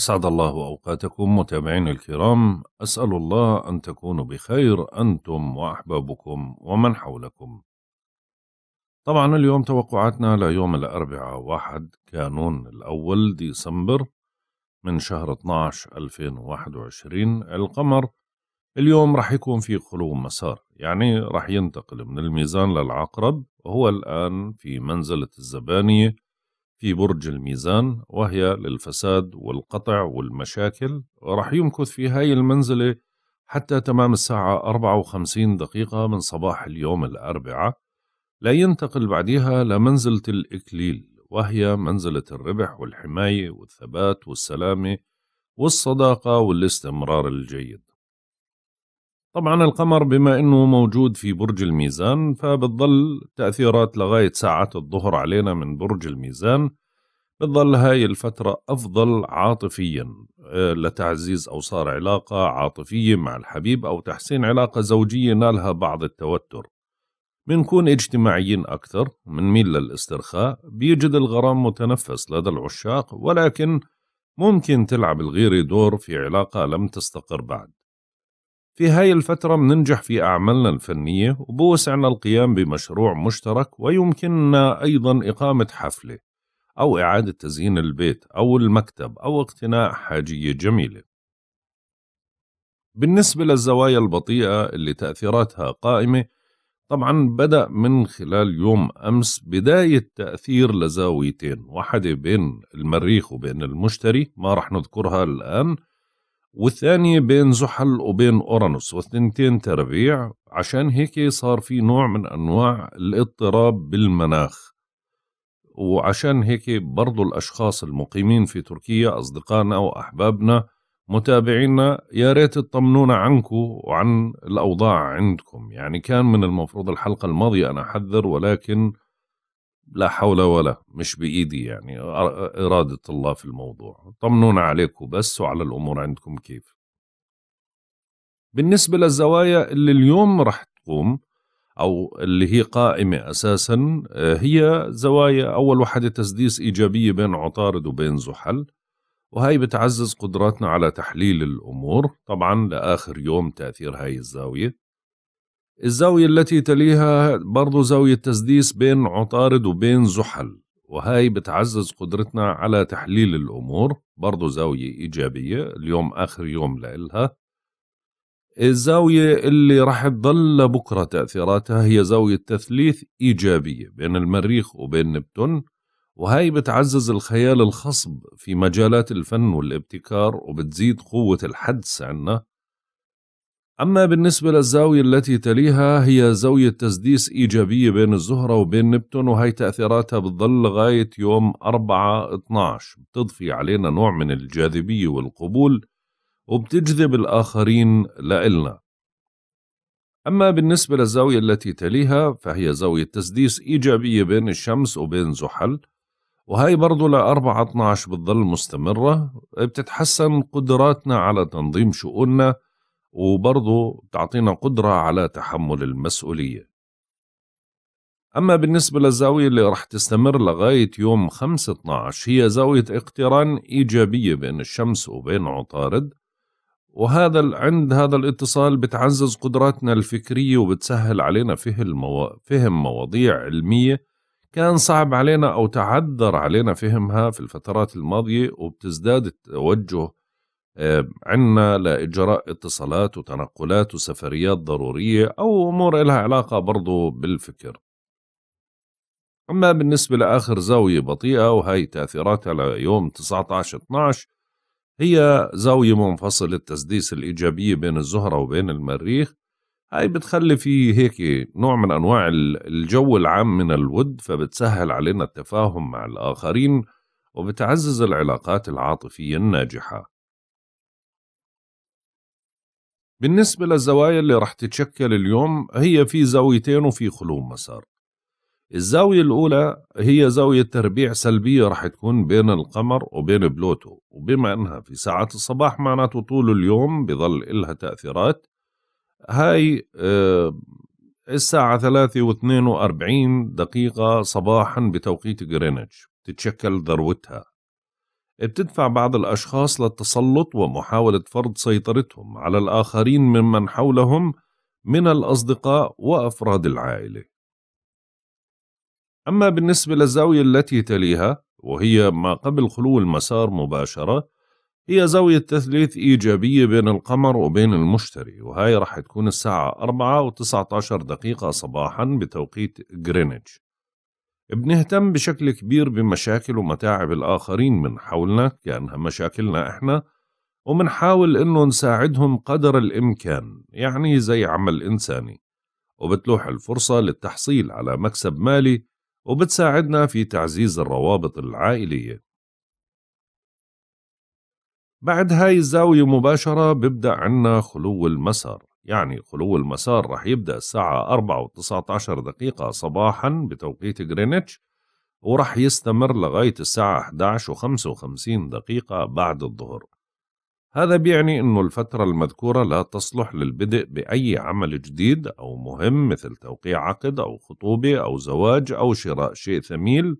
أسعد الله أوقاتكم متابعين الكرام أسأل الله أن تكونوا بخير أنتم وأحبابكم ومن حولكم طبعا اليوم توقعاتنا ليوم الأربعاء 1 كانون الأول ديسمبر من شهر 12 2021 القمر اليوم رح يكون في خلو مسار يعني رح ينتقل من الميزان للعقرب وهو الآن في منزلة الزبانية في برج الميزان وهي للفساد والقطع والمشاكل رح يمكث في هاي المنزلة حتى تمام الساعة 54 دقيقة من صباح اليوم الأربعاء لا ينتقل بعدها لمنزلة الإكليل وهي منزلة الربح والحماية والثبات والسلامة والصداقة والاستمرار الجيد طبعا القمر بما انه موجود في برج الميزان فبتضل تاثيرات لغايه ساعات الظهر علينا من برج الميزان بتضل هاي الفترة أفضل عاطفيا آه، لتعزيز أوصار علاقة عاطفية مع الحبيب أو تحسين علاقة زوجية نالها بعض التوتر بنكون اجتماعيين أكثر ميل للاسترخاء بيجد الغرام متنفس لدى العشاق ولكن ممكن تلعب الغيرة دور في علاقة لم تستقر بعد في هاي الفترة بننجح في أعمالنا الفنية وبوسعنا القيام بمشروع مشترك ويمكننا أيضا إقامة حفلة أو إعادة تزيين البيت أو المكتب أو اقتناء حاجية جميلة بالنسبة للزوايا البطيئة اللي تأثيراتها قائمة طبعا بدأ من خلال يوم أمس بداية تأثير لزاويتين واحدة بين المريخ وبين المشتري ما رح نذكرها الآن والثانية بين زحل وبين أورانوس والثنتين تربيع عشان هيك صار في نوع من أنواع الاضطراب بالمناخ وعشان هيك برضو الأشخاص المقيمين في تركيا أصدقائنا وأحبابنا متابعينا يا ريت تطمنونا عنكم وعن الأوضاع عندكم يعني كان من المفروض الحلقة الماضية أنا أحذر ولكن لا حول ولا مش بإيدي يعني إرادة الله في الموضوع طمنونا عليكم بس وعلى الأمور عندكم كيف بالنسبة للزوايا اللي اليوم رح تقوم أو اللي هي قائمة أساسا هي زوايا أول وحدة تسديس إيجابية بين عطارد وبين زحل وهي بتعزز قدراتنا على تحليل الأمور طبعا لآخر يوم تأثير هاي الزاوية الزاوية التي تليها برضو زاوية تسديس بين عطارد وبين زحل وهي بتعزز قدرتنا على تحليل الأمور برضو زاوية إيجابية اليوم آخر يوم لإلها الزاوية اللي راح تضل لبكرة تأثيراتها هي زاوية تثليث إيجابية بين المريخ وبين نبتون وهي بتعزز الخيال الخصب في مجالات الفن والابتكار وبتزيد قوة الحدس عندنا أما بالنسبة للزاوية التي تليها هي زاوية تسديس إيجابية بين الزهرة وبين نبتون وهي تأثيراتها بتظل لغاية يوم 4-12 بتضفي علينا نوع من الجاذبية والقبول وبتجذب الآخرين لإلنا أما بالنسبة للزاوية التي تليها فهي زاوية تسديس إيجابية بين الشمس وبين زحل وهي برضو ل 4 12 بتظل مستمرة بتتحسن قدراتنا على تنظيم شؤوننا وبرضه تعطينا قدرة على تحمل المسؤولية أما بالنسبة للزاوية اللي رح تستمر لغاية يوم 5-12 هي زاوية اقتران إيجابية بين الشمس وبين عطارد وهذا عند هذا الاتصال بتعزز قدراتنا الفكرية وبتسهل علينا فهم, فهم مواضيع علمية كان صعب علينا أو تعذر علينا فهمها في الفترات الماضية وبتزداد التوجه آه، عنا لإجراء اتصالات وتنقلات وسفريات ضرورية أو أمور إلها علاقة برضو بالفكر أما بالنسبة لآخر زاوية بطيئة وهي تأثيراتها ليوم 19-12 هي زاوية منفصلة التسديس الإيجابية بين الزهرة وبين المريخ هاي بتخلي في هيك نوع من أنواع الجو العام من الود فبتسهل علينا التفاهم مع الآخرين وبتعزز العلاقات العاطفية الناجحة بالنسبة للزوايا اللي رح تتشكل اليوم هي في زاويتين وفي خلو مسار الزاوية الأولى هي زاوية تربيع سلبية رح تكون بين القمر وبين بلوتو وبما أنها في ساعات الصباح معناته طول اليوم بظل إلها تأثيرات هاي آه، الساعة ثلاثة واثنين وأربعين دقيقة صباحا بتوقيت غرينتش تتشكل ذروتها بتدفع بعض الأشخاص للتسلط ومحاولة فرض سيطرتهم على الآخرين ممن حولهم من الأصدقاء وأفراد العائلة. أما بالنسبة للزاوية التي تليها وهي ما قبل خلو المسار مباشرة هي زاوية تثليث إيجابية بين القمر وبين المشتري وهي رح تكون الساعة 4 و19 دقيقة صباحا بتوقيت غرينتش بنهتم بشكل كبير بمشاكل ومتاعب الآخرين من حولنا كأنها مشاكلنا إحنا ومنحاول إنه نساعدهم قدر الإمكان يعني زي عمل إنساني وبتلوح الفرصة للتحصيل على مكسب مالي وبتساعدنا في تعزيز الروابط العائلية بعد هاي الزاوية مباشرة ببدأ عنا خلو المسار يعني خلو المسار رح يبدأ الساعة 4 و19 دقيقة صباحا بتوقيت جرينتش ورح يستمر لغاية الساعة 11 و55 دقيقة بعد الظهر هذا بيعني أنه الفترة المذكورة لا تصلح للبدء بأي عمل جديد أو مهم مثل توقيع عقد أو خطوبة أو زواج أو شراء شيء ثميل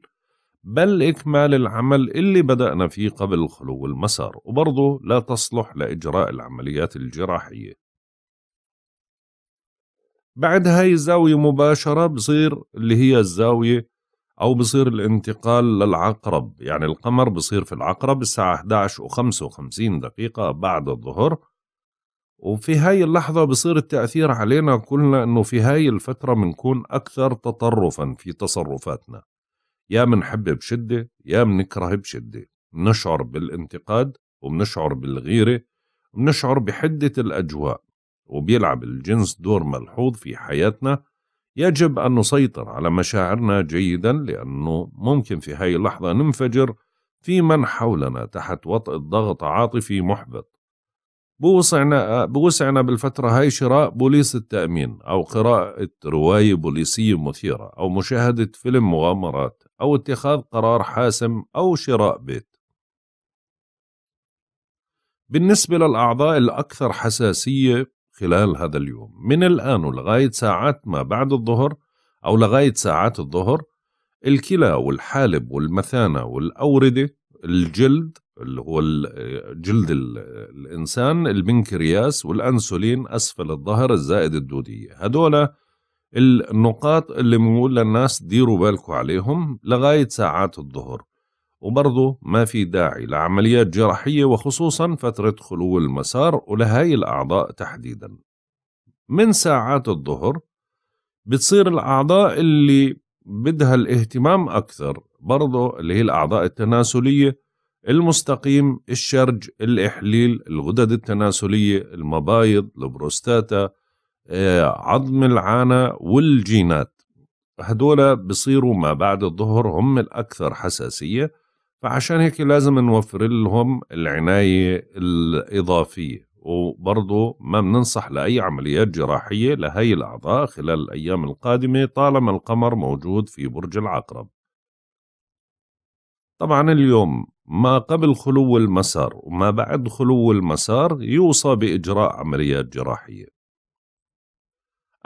بل إكمال العمل اللي بدأنا فيه قبل خلو المسار وبرضه لا تصلح لإجراء العمليات الجراحية بعد هاي الزاوية مباشرة بصير اللي هي الزاوية أو بصير الانتقال للعقرب يعني القمر بصير في العقرب الساعة 11 و55 دقيقة بعد الظهر وفي هاي اللحظة بصير التأثير علينا كلنا أنه في هاي الفترة بنكون أكثر تطرفا في تصرفاتنا يا منحب بشدة يا منكره بشدة بنشعر بالانتقاد وبنشعر بالغيرة ونشعر بحدة الأجواء وبيلعب الجنس دور ملحوظ في حياتنا يجب أن نسيطر على مشاعرنا جيدا لأنه ممكن في هاي اللحظة ننفجر في من حولنا تحت وطأة ضغط عاطفي محبط بوسعنا, بوسعنا بالفترة هاي شراء بوليس التأمين أو قراءة رواية بوليسية مثيرة أو مشاهدة فيلم مغامرات أو اتخاذ قرار حاسم أو شراء بيت بالنسبة للأعضاء الأكثر حساسية خلال هذا اليوم من الآن ولغاية ساعات ما بعد الظهر أو لغاية ساعات الظهر الكلى والحالب والمثانة والأوردة الجلد اللي هو جلد الإنسان البنكرياس والأنسولين أسفل الظهر الزائد الدودية هدول النقاط اللي بنقول للناس ديروا بالكم عليهم لغاية ساعات الظهر وبرضه ما في داعي لعمليات جراحية وخصوصا فترة خلو المسار ولهاي الأعضاء تحديدا من ساعات الظهر بتصير الأعضاء اللي بدها الاهتمام أكثر برضه اللي هي الأعضاء التناسلية المستقيم الشرج الإحليل الغدد التناسلية المبايض البروستاتا آه، عظم العانة والجينات هدول بصيروا ما بعد الظهر هم الأكثر حساسية فعشان هيك لازم نوفر لهم العناية الإضافية وبرضه ما بننصح لأي عمليات جراحية لهي الأعضاء خلال الأيام القادمة طالما القمر موجود في برج العقرب طبعا اليوم ما قبل خلو المسار وما بعد خلو المسار يوصى بإجراء عمليات جراحية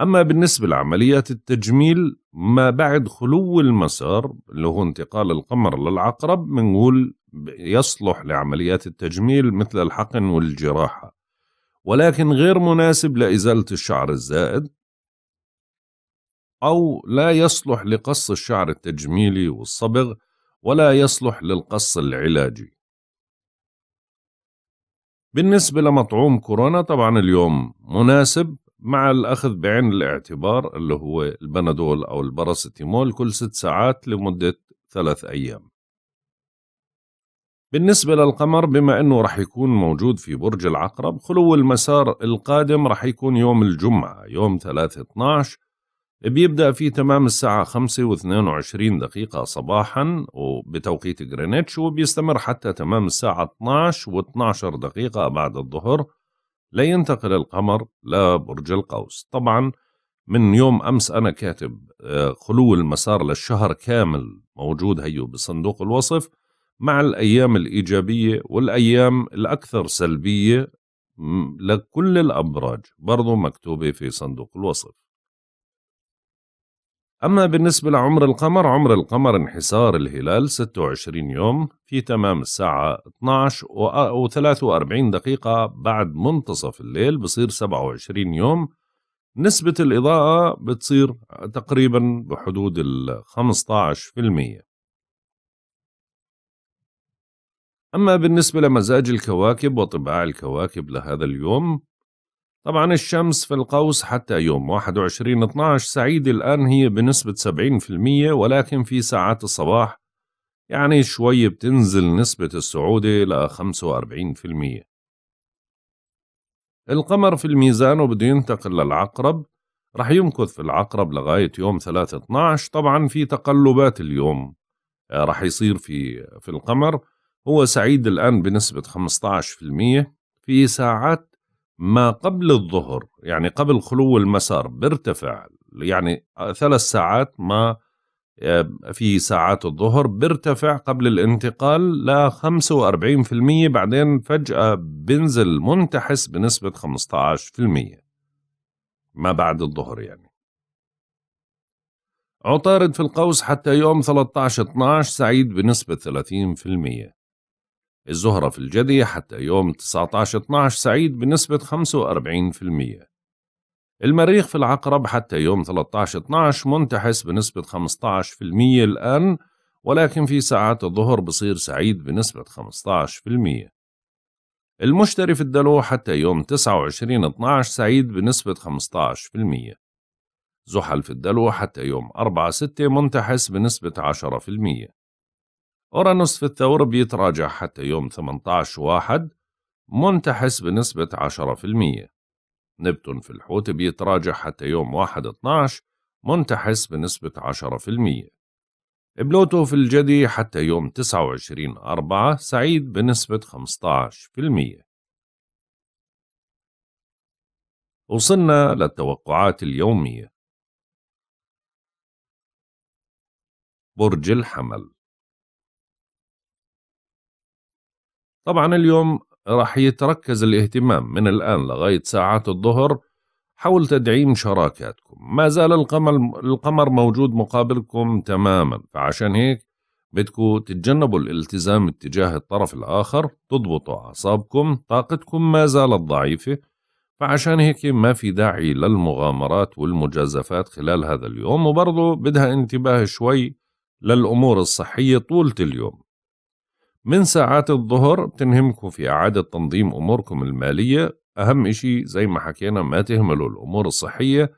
أما بالنسبة لعمليات التجميل ما بعد خلو المسار اللي هو انتقال القمر للعقرب بنقول يصلح لعمليات التجميل مثل الحقن والجراحة ولكن غير مناسب لإزالة الشعر الزائد أو لا يصلح لقص الشعر التجميلي والصبغ ولا يصلح للقص العلاجي بالنسبة لمطعوم كورونا طبعا اليوم مناسب مع الأخذ بعين الاعتبار اللي هو البنادول أو الباراسيتامول كل ست ساعات لمدة ثلاث أيام بالنسبة للقمر بما أنه رح يكون موجود في برج العقرب خلو المسار القادم رح يكون يوم الجمعة يوم 3-12 بيبدأ في تمام الساعة 5 22 دقيقة صباحا وبتوقيت غرينتش وبيستمر حتى تمام الساعة 12 12 دقيقة بعد الظهر لا ينتقل القمر لبرج القوس طبعا من يوم أمس أنا كاتب آه، خلو المسار للشهر كامل موجود هيو بصندوق الوصف مع الأيام الإيجابية والأيام الأكثر سلبية لكل الأبراج برضو مكتوبة في صندوق الوصف أما بالنسبة لعمر القمر عمر القمر انحسار الهلال 26 يوم في تمام الساعة 12 و 43 دقيقة بعد منتصف الليل بصير 27 يوم نسبة الإضاءة بتصير تقريبا بحدود ال 15% أما بالنسبة لمزاج الكواكب وطباع الكواكب لهذا اليوم طبعا الشمس في القوس حتى يوم 21 12 سعيد الآن هي بنسبة 70% ولكن في ساعات الصباح يعني شوي بتنزل نسبة السعودة ل 45% القمر في الميزان وبده ينتقل للعقرب رح يمكث في العقرب لغاية يوم 3 12 طبعا في تقلبات اليوم آه، رح يصير في في القمر هو سعيد الآن بنسبة 15% في ساعات ما قبل الظهر يعني قبل خلو المسار بيرتفع يعني ثلاث ساعات ما آه، في ساعات الظهر بيرتفع قبل الانتقال ل 45% بعدين فجأة بنزل منتحس بنسبة 15% ما بعد الظهر يعني عطارد في القوس حتى يوم 13 12 سعيد بنسبة 30% الزهرة في الجدي حتى يوم 19-12 سعيد بنسبة 45% المريخ في العقرب حتى يوم 13-12 منتحس بنسبة 15% الآن ولكن في ساعات الظهر بصير سعيد بنسبة 15% المشتري في الدلو حتى يوم 29-12 سعيد بنسبة 15% زحل في الدلو حتى يوم 4-6 منتحس بنسبة 10% أورانوس في الثور بيتراجع حتى يوم 18 واحد منتحس بنسبة 10% نبتون في الحوت بيتراجع حتى يوم 1 12 منتحس بنسبة 10% بلوتو في الجدي حتى يوم 29 4 سعيد بنسبة 15% وصلنا للتوقعات اليومية برج الحمل طبعا اليوم راح يتركز الاهتمام من الآن لغاية ساعات الظهر حول تدعيم شراكاتكم ما زال القمر, القمر موجود مقابلكم تماما فعشان هيك بدكوا تتجنبوا الالتزام اتجاه الطرف الآخر تضبطوا أعصابكم طاقتكم ما زالت ضعيفة فعشان هيك ما في داعي للمغامرات والمجازفات خلال هذا اليوم وبرضه بدها انتباه شوي للأمور الصحية طولة اليوم من ساعات الظهر بتنهمكم في إعادة تنظيم أموركم المالية أهم إشي زي ما حكينا ما تهملوا الأمور الصحية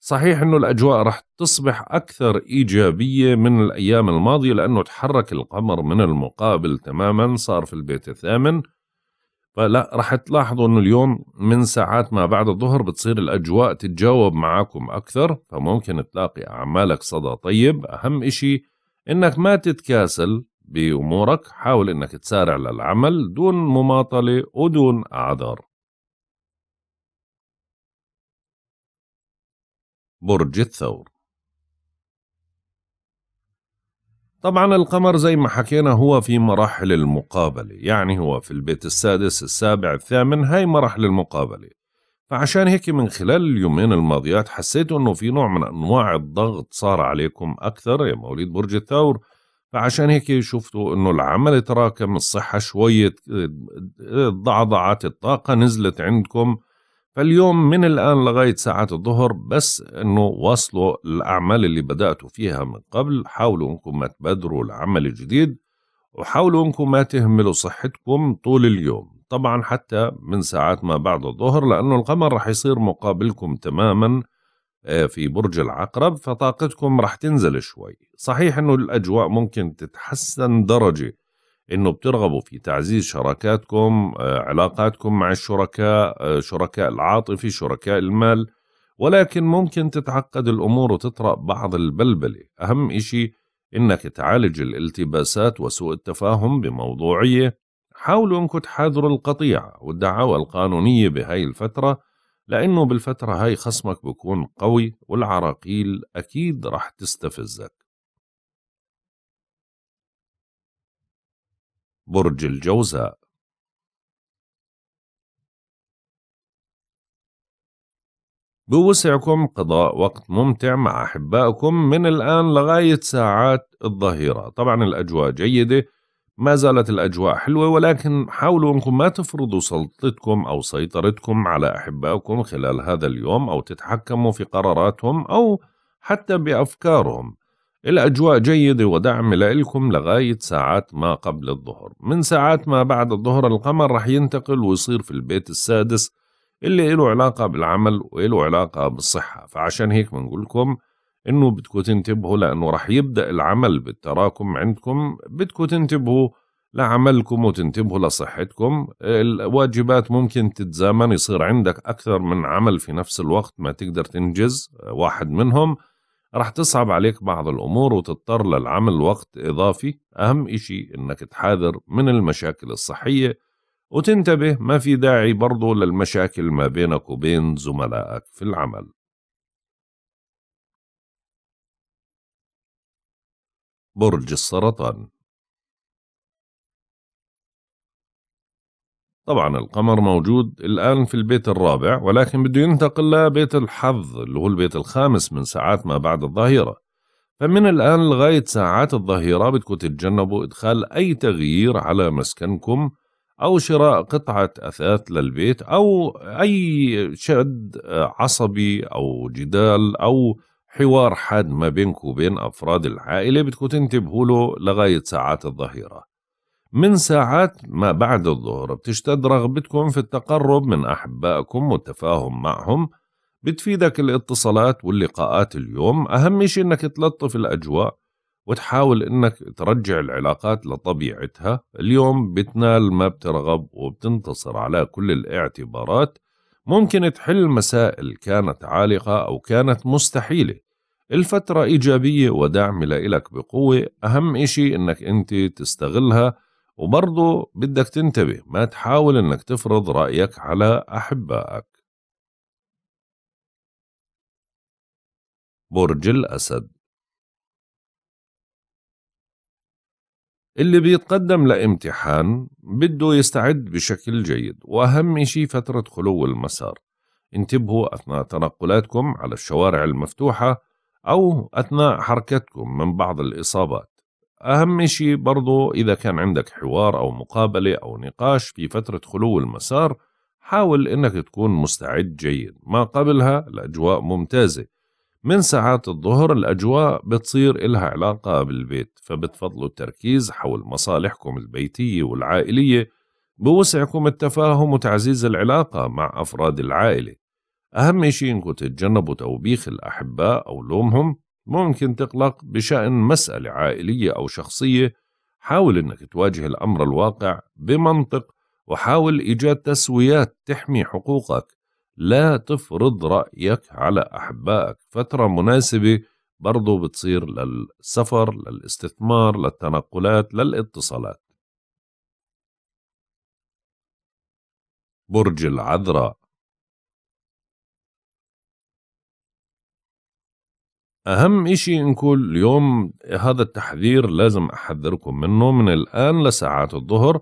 صحيح أنه الأجواء رح تصبح أكثر إيجابية من الأيام الماضية لأنه تحرك القمر من المقابل تماما صار في البيت الثامن فلا رح تلاحظوا أنه اليوم من ساعات ما بعد الظهر بتصير الأجواء تتجاوب معاكم أكثر فممكن تلاقي أعمالك صدى طيب أهم إشي أنك ما تتكاسل بأمورك حاول أنك تسارع للعمل دون مماطلة ودون أعذار برج الثور طبعا القمر زي ما حكينا هو في مراحل المقابلة يعني هو في البيت السادس السابع الثامن هاي مراحل المقابلة فعشان هيك من خلال اليومين الماضيات حسيتوا انه في نوع من انواع الضغط صار عليكم اكثر يا مواليد برج الثور فعشان هيك شفتوا انه العمل تراكم الصحة شوية ضعضعت الطاقة نزلت عندكم فاليوم من الآن لغاية ساعات الظهر بس أنه واصلوا الأعمال اللي بدأتوا فيها من قبل حاولوا أنكم ما تبادروا العمل الجديد وحاولوا أنكم ما تهملوا صحتكم طول اليوم طبعا حتى من ساعات ما بعد الظهر لأنه القمر رح يصير مقابلكم تماما في برج العقرب فطاقتكم راح تنزل شوي صحيح انه الاجواء ممكن تتحسن درجه انه بترغبوا في تعزيز شراكاتكم آه، علاقاتكم مع الشركاء آه، شركاء العاطفي شركاء المال ولكن ممكن تتعقد الامور وتطرا بعض البلبله اهم إشي انك تعالج الالتباسات وسوء التفاهم بموضوعيه حاولوا انكم تحاذروا القطيعه والدعاوى القانونيه بهاي الفتره لأنه بالفترة هاي خصمك بكون قوي والعراقيل أكيد رح تستفزك برج الجوزاء بوسعكم قضاء وقت ممتع مع أحبائكم من الآن لغاية ساعات الظهيرة طبعا الأجواء جيدة ما زالت الأجواء حلوة ولكن حاولوا أنكم ما تفرضوا سلطتكم أو سيطرتكم على أحبائكم خلال هذا اليوم أو تتحكموا في قراراتهم أو حتى بأفكارهم الأجواء جيدة ودعم لكم لغاية ساعات ما قبل الظهر من ساعات ما بعد الظهر القمر رح ينتقل ويصير في البيت السادس اللي له علاقة بالعمل وله علاقة بالصحة فعشان هيك بنقول لكم انه بدكم تنتبهوا لانه رح يبدا العمل بالتراكم عندكم بدكم تنتبهوا لعملكم وتنتبهوا لصحتكم الواجبات ممكن تتزامن يصير عندك أكثر من عمل في نفس الوقت ما تقدر تنجز واحد منهم رح تصعب عليك بعض الأمور وتضطر للعمل وقت إضافي أهم إشي إنك تحاذر من المشاكل الصحية وتنتبه ما في داعي برضو للمشاكل ما بينك وبين زملائك في العمل برج السرطان طبعا القمر موجود الآن في البيت الرابع ولكن بده ينتقل لبيت الحظ اللي هو البيت الخامس من ساعات ما بعد الظهيرة فمن الآن لغاية ساعات الظهيرة بدكم تتجنبوا إدخال أي تغيير على مسكنكم أو شراء قطعة أثاث للبيت أو أي شد عصبي أو جدال أو حوار حاد ما بينك وبين أفراد العائلة بتكون تنتبهوا له لغاية ساعات الظهيرة من ساعات ما بعد الظهر بتشتد رغبتكم في التقرب من أحبائكم والتفاهم معهم بتفيدك الاتصالات واللقاءات اليوم أهم شيء أنك تلطف الأجواء وتحاول أنك ترجع العلاقات لطبيعتها اليوم بتنال ما بترغب وبتنتصر على كل الاعتبارات ممكن تحل مسائل كانت عالقة أو كانت مستحيلة الفترة إيجابية ودعم لإلك بقوة أهم إشي إنك أنت تستغلها وبرضه بدك تنتبه ما تحاول إنك تفرض رأيك على أحبائك برج الأسد اللي بيتقدم لامتحان بده يستعد بشكل جيد وأهم إشي فترة خلو المسار انتبهوا أثناء تنقلاتكم على الشوارع المفتوحة أو أثناء حركتكم من بعض الإصابات أهم شيء برضو إذا كان عندك حوار أو مقابلة أو نقاش في فترة خلو المسار حاول إنك تكون مستعد جيد ما قبلها الأجواء ممتازة من ساعات الظهر الأجواء بتصير إلها علاقة بالبيت فبتفضلوا التركيز حول مصالحكم البيتية والعائلية بوسعكم التفاهم وتعزيز العلاقة مع أفراد العائلة أهم شيء إنكم تتجنبوا توبيخ الأحباء أو لومهم ممكن تقلق بشأن مسألة عائلية أو شخصية حاول إنك تواجه الأمر الواقع بمنطق وحاول إيجاد تسويات تحمي حقوقك لا تفرض رأيك على أحبائك فترة مناسبة برضو بتصير للسفر للاستثمار للتنقلات للاتصالات برج العذراء أهم إشي نقول اليوم هذا التحذير لازم أحذركم منه من الآن لساعات الظهر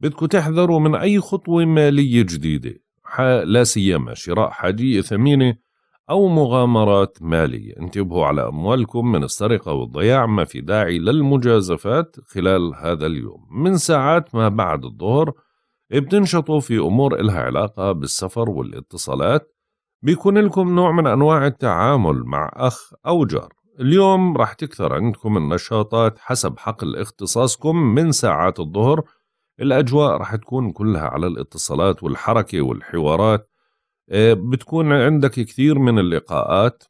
بدكم تحذروا من أي خطوة مالية جديدة لا سيما شراء حاجية ثمينة أو مغامرات مالية انتبهوا على أموالكم من السرقة والضياع ما في داعي للمجازفات خلال هذا اليوم من ساعات ما بعد الظهر بتنشطوا في أمور إلها علاقة بالسفر والاتصالات بيكون لكم نوع من أنواع التعامل مع أخ أو جار اليوم راح تكثر عندكم النشاطات حسب حقل اختصاصكم من ساعات الظهر الأجواء راح تكون كلها على الاتصالات والحركة والحوارات آه، بتكون عندك كثير من اللقاءات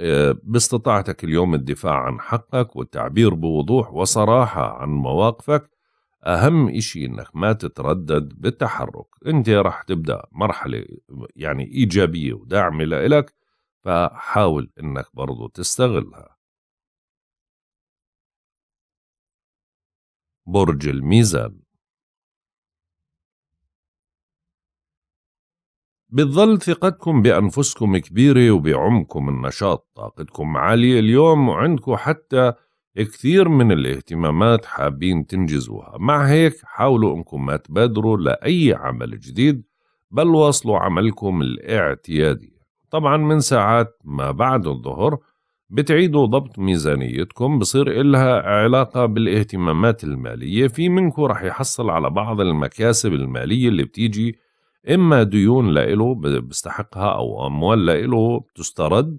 آه، باستطاعتك اليوم الدفاع عن حقك والتعبير بوضوح وصراحة عن مواقفك أهم إشي إنك ما تتردد بالتحرك أنت رح تبدأ مرحلة يعني إيجابية وداعمة لإلك فحاول إنك برضو تستغلها برج الميزان بتظل ثقتكم بأنفسكم كبيرة وبعمقكم النشاط طاقتكم عالية اليوم وعندكم حتى كثير من الاهتمامات حابين تنجزوها مع هيك حاولوا انكم ما تبادروا لأي عمل جديد بل واصلوا عملكم الاعتيادي طبعا من ساعات ما بعد الظهر بتعيدوا ضبط ميزانيتكم بصير إلها علاقة بالاهتمامات المالية في منكم رح يحصل على بعض المكاسب المالية اللي بتيجي إما ديون لإله بستحقها أو أموال لإله بتسترد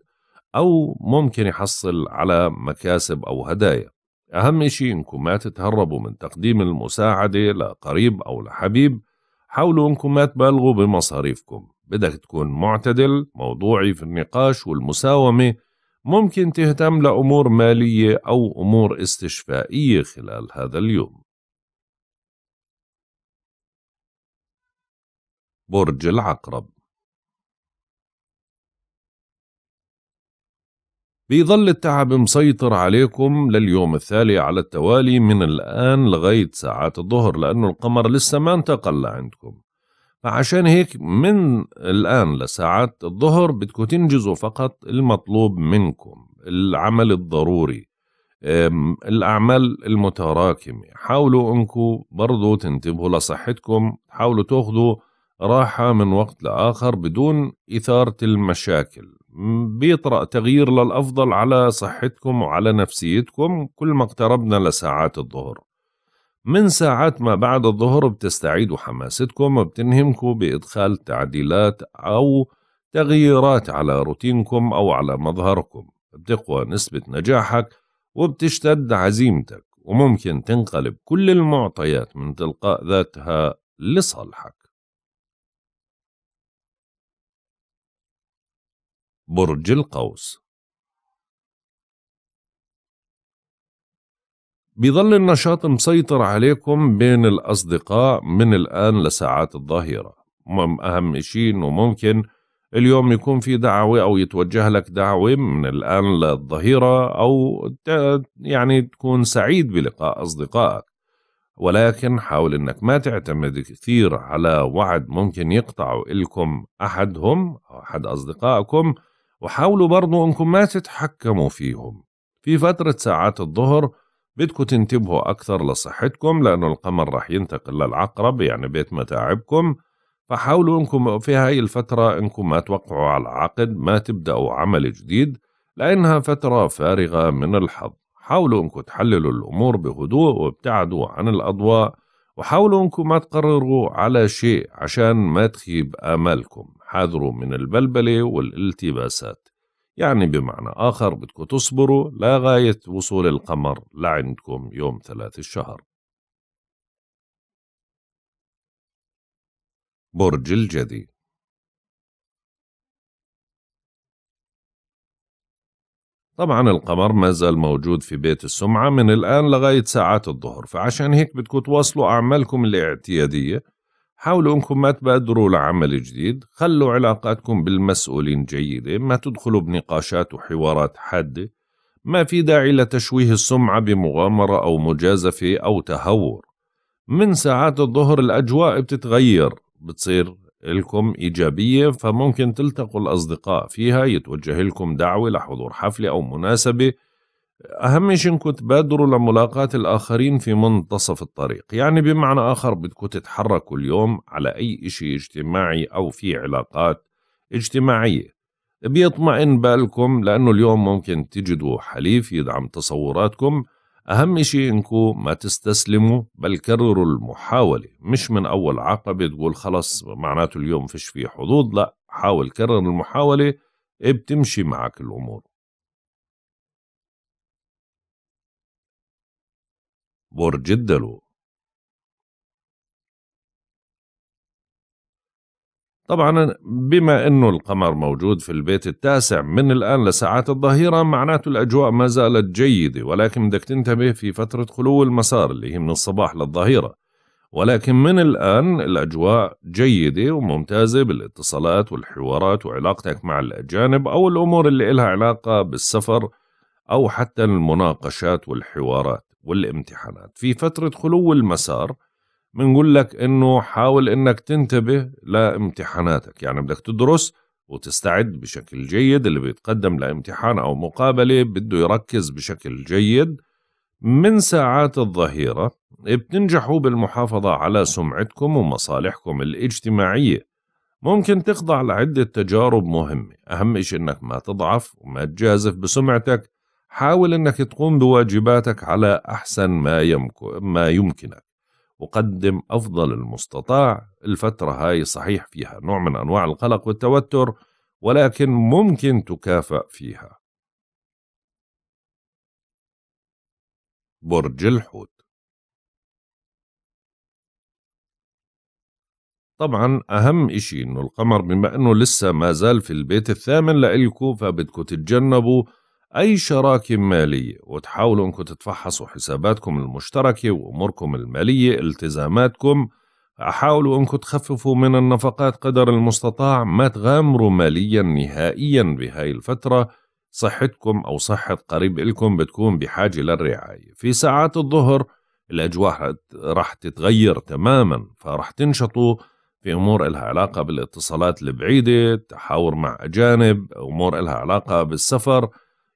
أو ممكن يحصل على مكاسب أو هدايا أهم شيء إنكم ما تتهربوا من تقديم المساعدة لقريب أو لحبيب حاولوا إنكم ما تبالغوا بمصاريفكم بدك تكون معتدل موضوعي في النقاش والمساومة ممكن تهتم لأمور مالية أو أمور استشفائية خلال هذا اليوم برج العقرب بيظل التعب مسيطر عليكم لليوم الثاني على التوالي من الآن لغاية ساعات الظهر لأنه القمر لسه ما انتقل لعندكم فعشان هيك من الآن لساعات الظهر بدكم تنجزوا فقط المطلوب منكم العمل الضروري الأعمال المتراكمة حاولوا أنكم برضو تنتبهوا لصحتكم حاولوا تاخذوا راحة من وقت لآخر بدون إثارة المشاكل بيطرأ تغيير للأفضل على صحتكم وعلى نفسيتكم كل ما اقتربنا لساعات الظهر من ساعات ما بعد الظهر بتستعيدوا حماستكم وبتنهمكم بإدخال تعديلات أو تغييرات على روتينكم أو على مظهركم بتقوى نسبة نجاحك وبتشتد عزيمتك وممكن تنقلب كل المعطيات من تلقاء ذاتها لصالحك برج القوس بيظل النشاط مسيطر عليكم بين الأصدقاء من الآن لساعات الظهيرة أهم شيء أنه ممكن اليوم يكون في دعوة أو يتوجه لك دعوة من الآن للظهيرة أو يعني تكون سعيد بلقاء أصدقائك ولكن حاول أنك ما تعتمد كثير على وعد ممكن يقطعه لكم أحدهم أو أحد أصدقائكم وحاولوا برضو انكم ما تتحكموا فيهم في فترة ساعات الظهر بدكم تنتبهوا أكثر لصحتكم لأنه القمر رح ينتقل للعقرب يعني بيت متاعبكم فحاولوا انكم في هاي الفترة انكم ما توقعوا على عقد ما تبدأوا عمل جديد لأنها فترة فارغة من الحظ حاولوا انكم تحللوا الأمور بهدوء وابتعدوا عن الأضواء وحاولوا انكم ما تقرروا على شيء عشان ما تخيب آمالكم حاذروا من البلبلة والالتباسات يعني بمعنى آخر بدكم تصبروا لغاية وصول القمر لعندكم يوم ثلاث الشهر برج الجدي طبعا القمر ما زال موجود في بيت السمعة من الآن لغاية ساعات الظهر فعشان هيك بدكم تواصلوا أعمالكم الاعتيادية حاولوا انكم ما تبادروا لعمل جديد خلوا علاقاتكم بالمسؤولين جيدة ما تدخلوا بنقاشات وحوارات حادة ما في داعي لتشويه السمعة بمغامرة أو مجازفة أو تهور من ساعات الظهر الأجواء بتتغير بتصير لكم إيجابية فممكن تلتقوا الأصدقاء فيها يتوجه لكم دعوة لحضور حفلة أو مناسبة أهم شيء إنكم تبادروا لملاقاة الآخرين في منتصف الطريق يعني بمعنى آخر بدكم تتحركوا اليوم على أي شيء اجتماعي أو في علاقات اجتماعية بيطمئن بالكم لأنه اليوم ممكن تجدوا حليف يدعم تصوراتكم أهم شيء إنكم ما تستسلموا بل كرروا المحاولة مش من أول عقبة تقول خلص معناته اليوم فيش في حظوظ لا حاول كرر المحاولة بتمشي معك الأمور برج الدلو طبعا بما انه القمر موجود في البيت التاسع من الان لساعات الظهيره معناته الاجواء ما زالت جيده ولكن بدك تنتبه في فتره خلو المسار اللي هي من الصباح للظهيره ولكن من الان الاجواء جيده وممتازه بالاتصالات والحوارات وعلاقتك مع الاجانب او الامور اللي لها علاقه بالسفر او حتى المناقشات والحوارات والامتحانات في فترة خلو المسار بنقول لك انه حاول انك تنتبه لامتحاناتك يعني بدك تدرس وتستعد بشكل جيد اللي بيتقدم لامتحان او مقابله بده يركز بشكل جيد من ساعات الظهيره بتنجحوا بالمحافظه على سمعتكم ومصالحكم الاجتماعيه ممكن تخضع لعده تجارب مهمه اهم شيء انك ما تضعف وما تجازف بسمعتك حاول أنك تقوم بواجباتك على أحسن ما, ما يمكنك وقدم أفضل المستطاع الفترة هاي صحيح فيها نوع من أنواع القلق والتوتر ولكن ممكن تكافأ فيها برج الحوت طبعا أهم إشي إنه القمر بما إنه لسه ما زال في البيت الثامن لإلكو فبدكو تتجنبوا أي شراكة مالية وتحاولوا أنكم تتفحصوا حساباتكم المشتركة وأموركم المالية التزاماتكم حاولوا أنكم تخففوا من النفقات قدر المستطاع ما تغامروا ماليا نهائيا بهاي الفترة صحتكم أو صحة قريب إلكم بتكون بحاجة للرعاية في ساعات الظهر الأجواء رح تتغير تماما فرح تنشطوا في أمور إلها علاقة بالاتصالات البعيدة تحاور مع أجانب أمور إلها علاقة بالسفر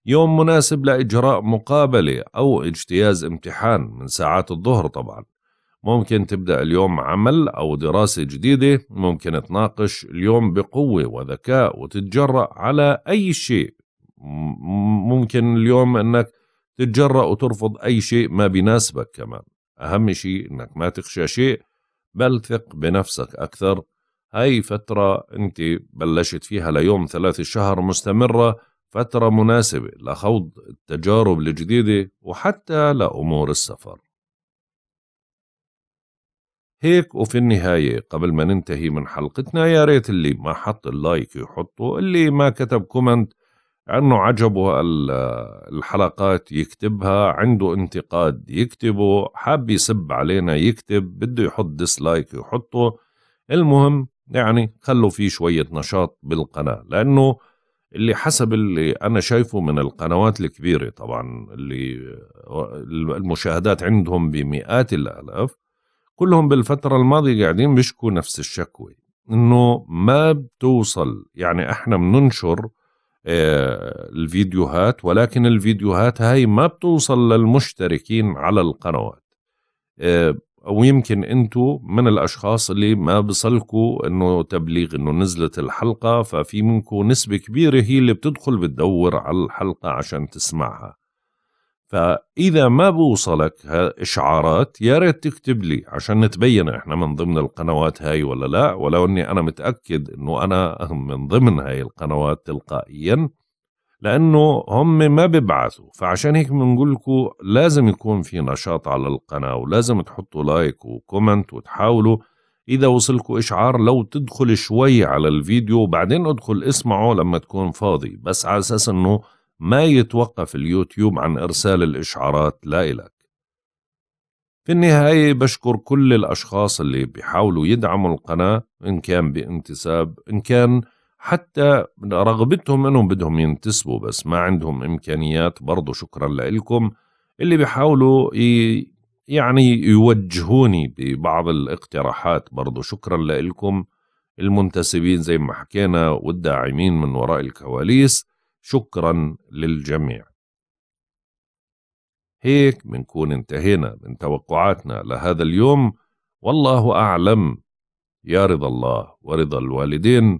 يوم مناسب لإجراء مقابلة أو اجتياز امتحان من ساعات الظهر طبعا ممكن تبدأ اليوم عمل أو دراسة جديدة ممكن تناقش اليوم بقوة وذكاء وتتجرأ على أي شيء ممكن اليوم أنك تتجرأ وترفض أي شيء ما بيناسبك كمان أهم شيء أنك ما تخشى شيء بل ثق بنفسك أكثر هاي فترة أنت بلشت فيها ليوم ثلاثة شهر مستمرة فترة مناسبة لخوض التجارب الجديدة وحتى لأمور السفر هيك وفي النهاية قبل ما ننتهي من حلقتنا يا ريت اللي ما حط اللايك يحطه اللي ما كتب كومنت عنه عجبه الحلقات يكتبها عنده انتقاد يكتبه حاب يسب علينا يكتب بده يحط ديسلايك يحطه المهم يعني خلوا في شوية نشاط بالقناة لأنه اللي حسب اللي انا شايفه من القنوات الكبيره طبعا اللي المشاهدات عندهم بمئات الالاف كلهم بالفتره الماضيه قاعدين بيشكوا نفس الشكوى انه ما بتوصل يعني احنا بننشر آه، الفيديوهات ولكن الفيديوهات هاي ما بتوصل للمشتركين على القنوات آه، ويمكن انتو من الاشخاص اللي ما بصلكوا انه تبليغ انه نزلت الحلقه ففي منكم نسبه كبيره هي اللي بتدخل بتدور على الحلقه عشان تسمعها فاذا ما بوصلك اشعارات يا ريت تكتب لي عشان نتبين احنا من ضمن القنوات هاي ولا لا ولو اني انا متاكد انه انا من ضمن هاي القنوات تلقائيا لانه هم ما بيبعثوا فعشان هيك بنقول لكم لازم يكون في نشاط على القناه ولازم تحطوا لايك وكومنت وتحاولوا اذا وصلكم اشعار لو تدخل شوي على الفيديو وبعدين ادخل اسمعه لما تكون فاضي بس على اساس انه ما يتوقف اليوتيوب عن ارسال الاشعارات لا الك في النهاية بشكر كل الأشخاص اللي بيحاولوا يدعموا القناة إن كان بانتساب إن كان حتى رغبتهم انهم بدهم ينتسبوا بس ما عندهم امكانيات برضو شكرا لكم اللي بيحاولوا يعني يوجهوني ببعض الاقتراحات برضو شكرا لكم المنتسبين زي ما حكينا والداعمين من وراء الكواليس شكرا للجميع هيك بنكون انتهينا من توقعاتنا لهذا اليوم والله أعلم يا رضا الله ورضا الوالدين